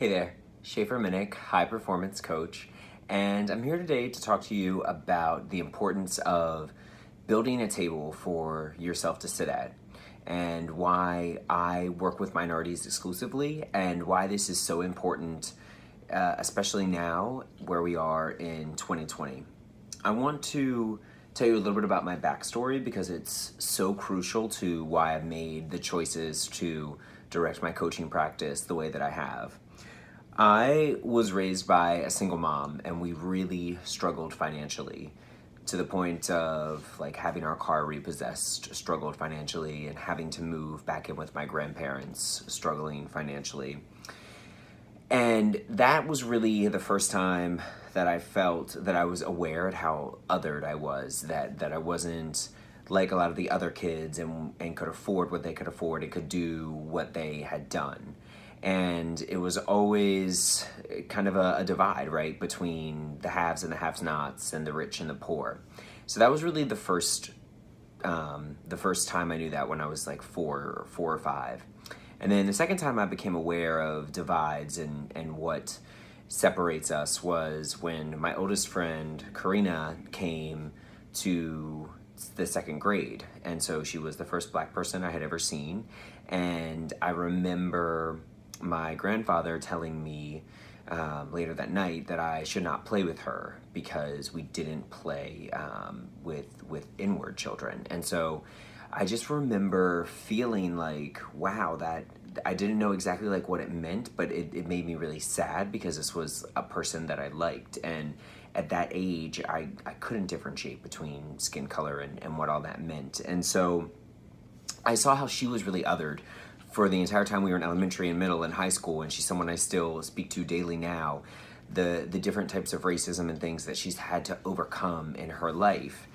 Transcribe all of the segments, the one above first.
Hey there, Schaefer Minnick, high performance coach, and I'm here today to talk to you about the importance of building a table for yourself to sit at and why I work with minorities exclusively and why this is so important, uh, especially now where we are in 2020. I want to tell you a little bit about my backstory because it's so crucial to why I've made the choices to direct my coaching practice the way that I have. I was raised by a single mom and we really struggled financially to the point of like having our car repossessed, struggled financially, and having to move back in with my grandparents, struggling financially. And that was really the first time that I felt that I was aware at how othered I was, that, that I wasn't like a lot of the other kids and, and could afford what they could afford and could do what they had done and it was always kind of a, a, divide, right, between the haves and the have-nots and the rich and the poor. So that was really the first, um, the first time I knew that when I was like four or four or five. And then the second time I became aware of divides and, and what separates us was when my oldest friend, Karina, came to the second grade. And so she was the first black person I had ever seen. And I remember my grandfather telling me um, later that night that I should not play with her because we didn't play um, with with inward children, and so I just remember feeling like, wow, that I didn't know exactly like what it meant, but it, it made me really sad because this was a person that I liked and at that age I, I couldn't differentiate between skin color and, and what all that meant. And so I saw how she was really othered for the entire time we were in elementary and middle and high school, and she's someone I still speak to daily now, the, the different types of racism and things that she's had to overcome in her life.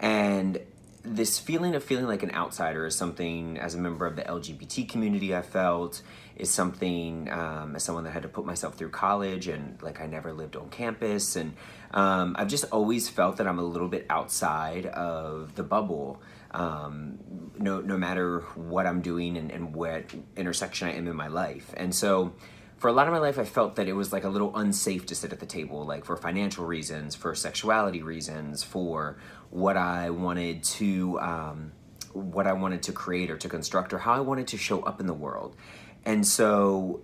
And this feeling of feeling like an outsider is something, as a member of the LGBT community, I felt is something um, as someone that had to put myself through college and like I never lived on campus. And um, I've just always felt that I'm a little bit outside of the bubble um, no, no matter what I'm doing and, and what intersection I am in my life. And so for a lot of my life, I felt that it was like a little unsafe to sit at the table, like for financial reasons, for sexuality reasons, for what I wanted to, um, what I wanted to create or to construct or how I wanted to show up in the world. And so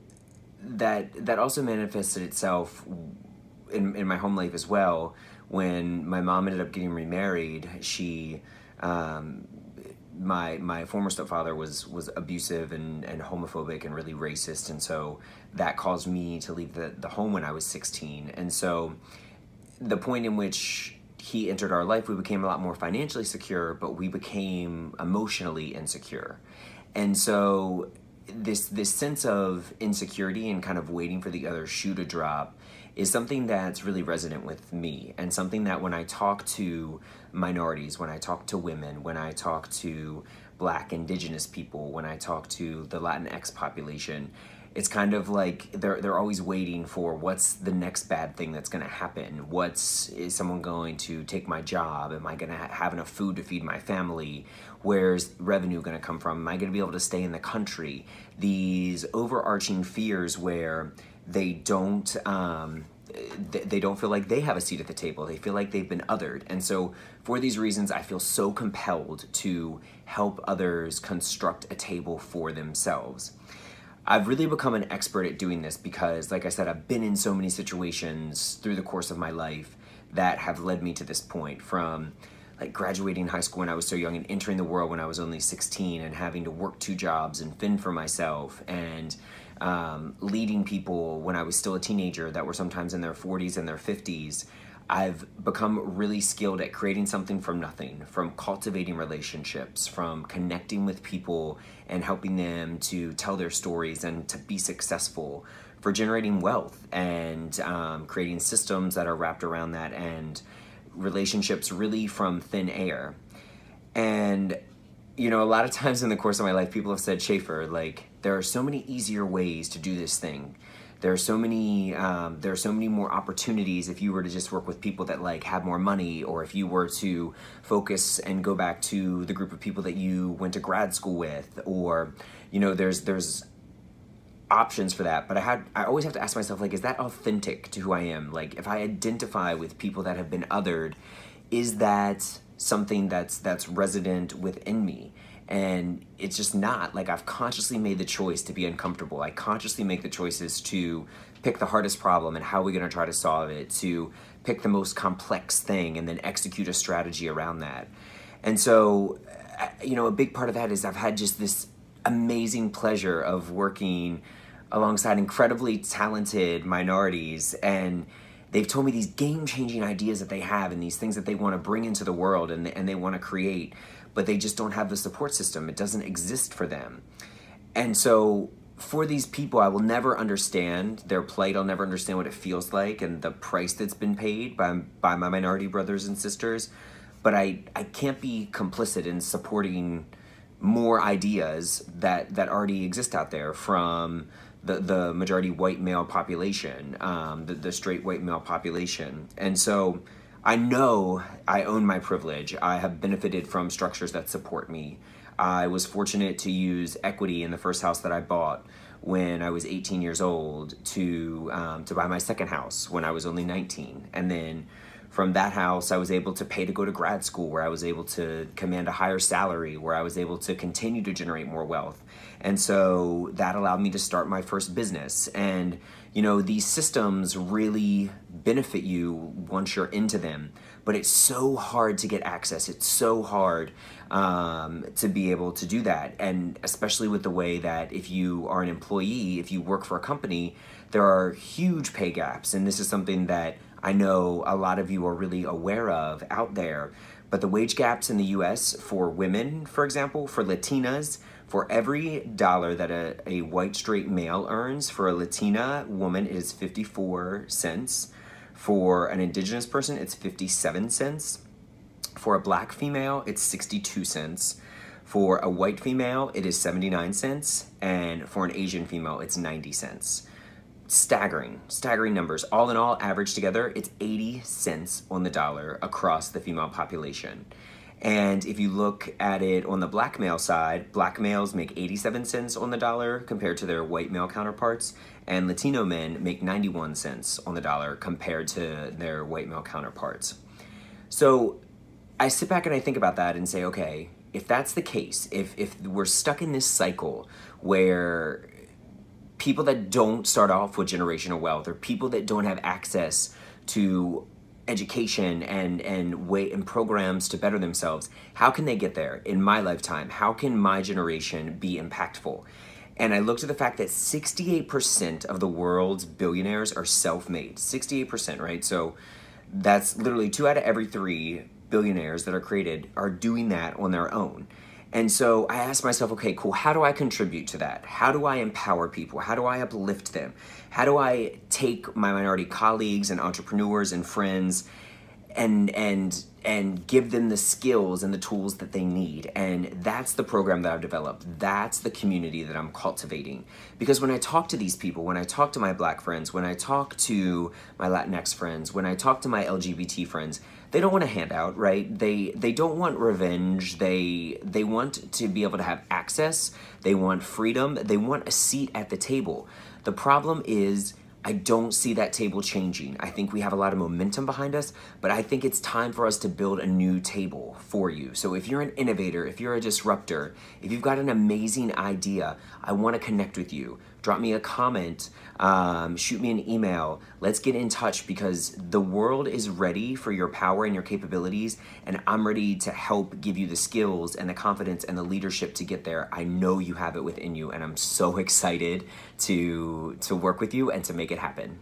that, that also manifested itself in, in my home life as well. When my mom ended up getting remarried, she um, my my former stepfather was was abusive and, and homophobic and really racist and so that caused me to leave the, the home when I was 16 and so the point in which he entered our life we became a lot more financially secure but we became emotionally insecure and so this this sense of insecurity and kind of waiting for the other shoe to drop is something that's really resonant with me and something that when I talk to minorities, when I talk to women, when I talk to black indigenous people, when I talk to the Latinx population, it's kind of like they're they're always waiting for what's the next bad thing that's going to happen. What's is someone going to take my job? Am I going to ha- have enough food to feed my family? Where's revenue going to come from? Am I going to be able to stay in the country? These overarching fears where they don't. Um, they don't feel like they have a seat at the table. They feel like they've been othered. And so, for these reasons, I feel so compelled to help others construct a table for themselves. I've really become an expert at doing this because, like I said, I've been in so many situations through the course of my life that have led me to this point from like graduating high school when I was so young and entering the world when I was only 16 and having to work two jobs and fend for myself and um, leading people when I was still a teenager that were sometimes in their 40s and their 50s I've become really skilled at creating something from nothing, from cultivating relationships, from connecting with people and helping them to tell their stories and to be successful, for generating wealth and um, creating systems that are wrapped around that and relationships really from thin air. And, you know, a lot of times in the course of my life, people have said, Schaefer, like, there are so many easier ways to do this thing. There are so many um, there are so many more opportunities if you were to just work with people that like have more money, or if you were to focus and go back to the group of people that you went to grad school with, or you know, there's there's options for that but i had i always have to ask myself like is that authentic to who i am like if i identify with people that have been othered is that something that's that's resident within me and it's just not like I've consciously made the choice to be uncomfortable. I consciously make the choices to pick the hardest problem and how we're going to try to solve it, to pick the most complex thing and then execute a strategy around that. And so, uh, you know, a big part of that is I've had just this amazing pleasure of working alongside incredibly talented minorities and they've told me these game-changing ideas that they have and these things that they want to bring into the world and, and they want to create but they just don't have the support system. It doesn't exist for them. And so for these people, I will never understand their plight. I'll never understand what it feels like and the price that's been paid by, by my minority brothers and sisters. But I, I can't be complicit in supporting more ideas that, that already exist out there from the, the majority white male population, um, the, the straight white male population. And so I know I own my privilege. I have benefited from structures that support me. I was fortunate to use equity in the first house that I bought when I was 18 years old to um, to buy my second house when I was only 19, and then from that house, I was able to pay to go to grad school, where I was able to command a higher salary, where I was able to continue to generate more wealth. And so that allowed me to start my first business. And, you know, these systems really benefit you once you're into them, but it's so hard to get access. It's so hard um, to be able to do that. And especially with the way that if you are an employee, if you work for a company, there are huge pay gaps. And this is something that I know a lot of you are really aware of out there. But the wage gaps in the US for women, for example, for Latinas, for every dollar that a, a white straight male earns, for a Latina woman, it is 54 cents. For an indigenous person, it's 57 cents. For a black female, it's 62 cents. For a white female, it is 79 cents. And for an Asian female, it's 90 cents staggering, staggering numbers. All in all, averaged together, it's 80 cents on the dollar across the female population. And if you look at it on the black male side, black males make 87 cents on the dollar compared to their white male counterparts, and Latino men make 91 cents on the dollar compared to their white male counterparts. So I sit back and I think about that and say, okay, if that's the case, if, if we're stuck in this cycle where people that don't start off with generational wealth or people that don't have access to education and and way and programs to better themselves how can they get there in my lifetime how can my generation be impactful and i looked at the fact that 68% of the world's billionaires are self-made 68% right so that's literally two out of every three billionaires that are created are doing that on their own and so I asked myself, okay, cool, how do I contribute to that? How do I empower people? How do I uplift them? How do I take my minority colleagues and entrepreneurs and friends and and and give them the skills and the tools that they need. And that's the program that I've developed. That's the community that I'm cultivating. Because when I talk to these people, when I talk to my black friends, when I talk to my Latinx friends, when I talk to my LGBT friends, they don't want a handout, right? They they don't want revenge. They they want to be able to have access. They want freedom. They want a seat at the table. The problem is I don't see that table changing. I think we have a lot of momentum behind us, but I think it's time for us to build a new table for you. So if you're an innovator, if you're a disruptor, if you've got an amazing idea, I want to connect with you. Drop me a comment um, shoot me an email. Let's get in touch because the world is ready for your power and your capabilities, and I'm ready to help give you the skills and the confidence and the leadership to get there. I know you have it within you, and I'm so excited to to work with you and to make it happen.